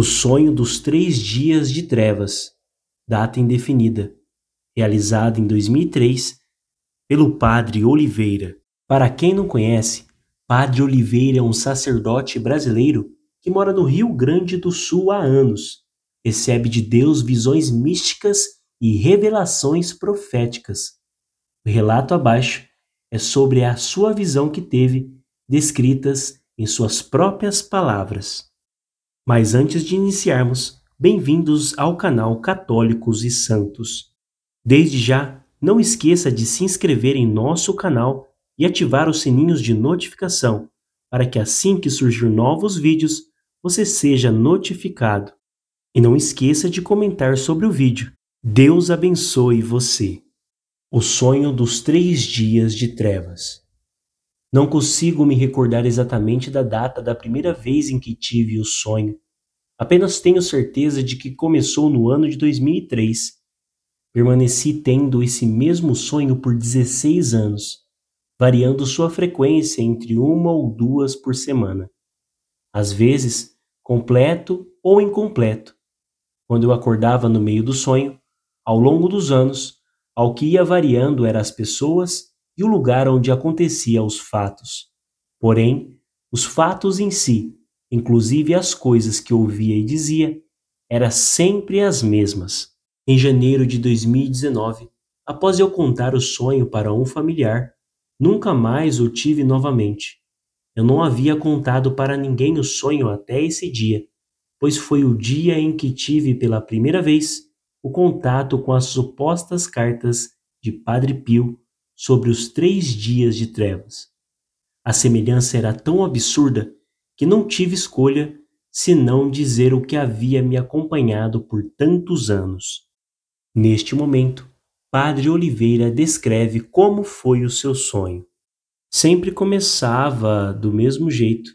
O sonho dos três dias de trevas, data indefinida, realizada em 2003 pelo Padre Oliveira. Para quem não conhece, Padre Oliveira é um sacerdote brasileiro que mora no Rio Grande do Sul há anos. Recebe de Deus visões místicas e revelações proféticas. O relato abaixo é sobre a sua visão que teve, descritas em suas próprias palavras. Mas antes de iniciarmos, bem-vindos ao canal Católicos e Santos. Desde já, não esqueça de se inscrever em nosso canal e ativar os sininhos de notificação, para que assim que surgir novos vídeos, você seja notificado. E não esqueça de comentar sobre o vídeo. Deus abençoe você. O sonho dos três dias de trevas. Não consigo me recordar exatamente da data da primeira vez em que tive o sonho. Apenas tenho certeza de que começou no ano de 2003. Permaneci tendo esse mesmo sonho por 16 anos, variando sua frequência entre uma ou duas por semana. Às vezes, completo ou incompleto. Quando eu acordava no meio do sonho, ao longo dos anos, ao que ia variando eram as pessoas e o lugar onde acontecia os fatos. Porém, os fatos em si, inclusive as coisas que ouvia e dizia, eram sempre as mesmas. Em janeiro de 2019, após eu contar o sonho para um familiar, nunca mais o tive novamente. Eu não havia contado para ninguém o sonho até esse dia, pois foi o dia em que tive pela primeira vez o contato com as supostas cartas de Padre Pio sobre os três dias de trevas. A semelhança era tão absurda que não tive escolha senão dizer o que havia me acompanhado por tantos anos. Neste momento, Padre Oliveira descreve como foi o seu sonho. Sempre começava do mesmo jeito.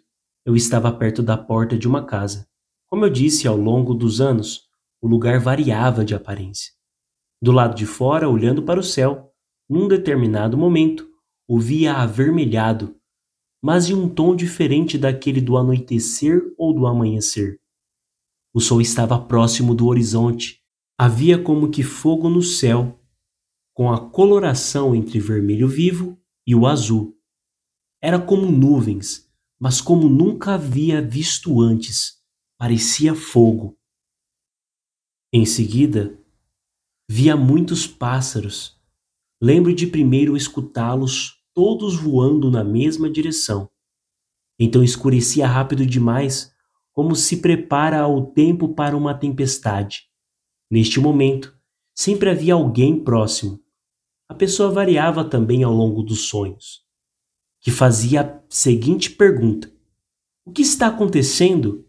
Eu estava perto da porta de uma casa. Como eu disse, ao longo dos anos, o lugar variava de aparência. Do lado de fora, olhando para o céu, num determinado momento, o via avermelhado, mas de um tom diferente daquele do anoitecer ou do amanhecer. O sol estava próximo do horizonte. Havia como que fogo no céu, com a coloração entre vermelho vivo e o azul. Era como nuvens, mas como nunca havia visto antes. Parecia fogo. Em seguida, via muitos pássaros Lembro de primeiro escutá-los todos voando na mesma direção. Então escurecia rápido demais, como se prepara o tempo para uma tempestade. Neste momento, sempre havia alguém próximo. A pessoa variava também ao longo dos sonhos, que fazia a seguinte pergunta: O que está acontecendo?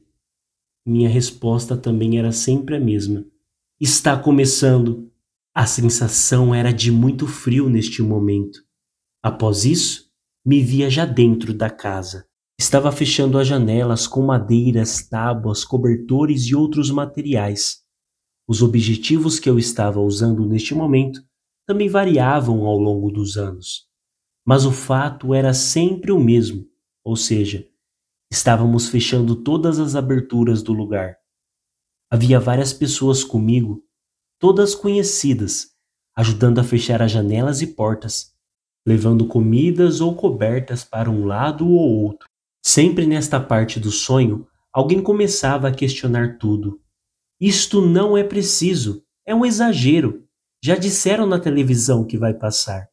Minha resposta também era sempre a mesma: Está começando. A sensação era de muito frio neste momento. Após isso, me via já dentro da casa. Estava fechando as janelas com madeiras, tábuas, cobertores e outros materiais. Os objetivos que eu estava usando neste momento também variavam ao longo dos anos. Mas o fato era sempre o mesmo, ou seja, estávamos fechando todas as aberturas do lugar. Havia várias pessoas comigo todas conhecidas, ajudando a fechar as janelas e portas, levando comidas ou cobertas para um lado ou outro. Sempre nesta parte do sonho, alguém começava a questionar tudo. Isto não é preciso, é um exagero. Já disseram na televisão que vai passar.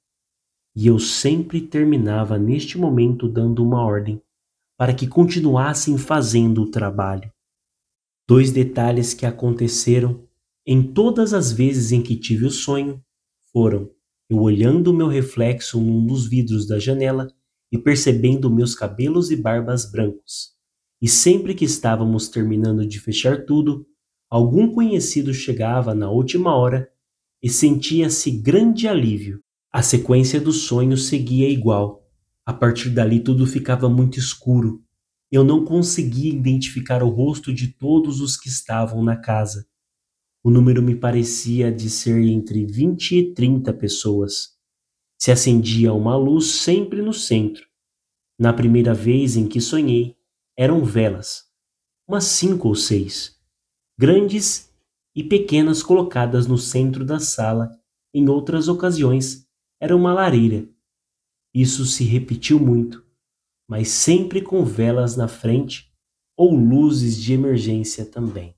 E eu sempre terminava neste momento dando uma ordem para que continuassem fazendo o trabalho. Dois detalhes que aconteceram em todas as vezes em que tive o sonho, foram eu olhando o meu reflexo num dos vidros da janela e percebendo meus cabelos e barbas brancos. E sempre que estávamos terminando de fechar tudo, algum conhecido chegava na última hora e sentia-se grande alívio. A sequência do sonho seguia igual. A partir dali tudo ficava muito escuro. Eu não conseguia identificar o rosto de todos os que estavam na casa. O número me parecia de ser entre 20 e 30 pessoas. Se acendia uma luz sempre no centro. Na primeira vez em que sonhei, eram velas, umas cinco ou seis, grandes e pequenas colocadas no centro da sala. Em outras ocasiões, era uma lareira. Isso se repetiu muito, mas sempre com velas na frente ou luzes de emergência também.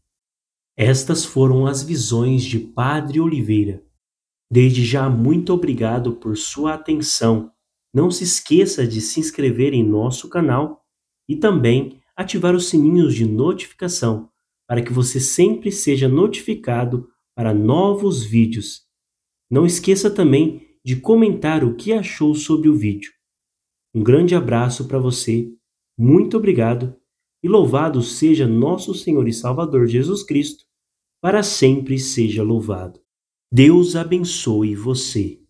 Estas foram as visões de Padre Oliveira. Desde já, muito obrigado por sua atenção. Não se esqueça de se inscrever em nosso canal e também ativar os sininhos de notificação para que você sempre seja notificado para novos vídeos. Não esqueça também de comentar o que achou sobre o vídeo. Um grande abraço para você, muito obrigado e louvado seja nosso Senhor e Salvador Jesus Cristo para sempre seja louvado. Deus abençoe você.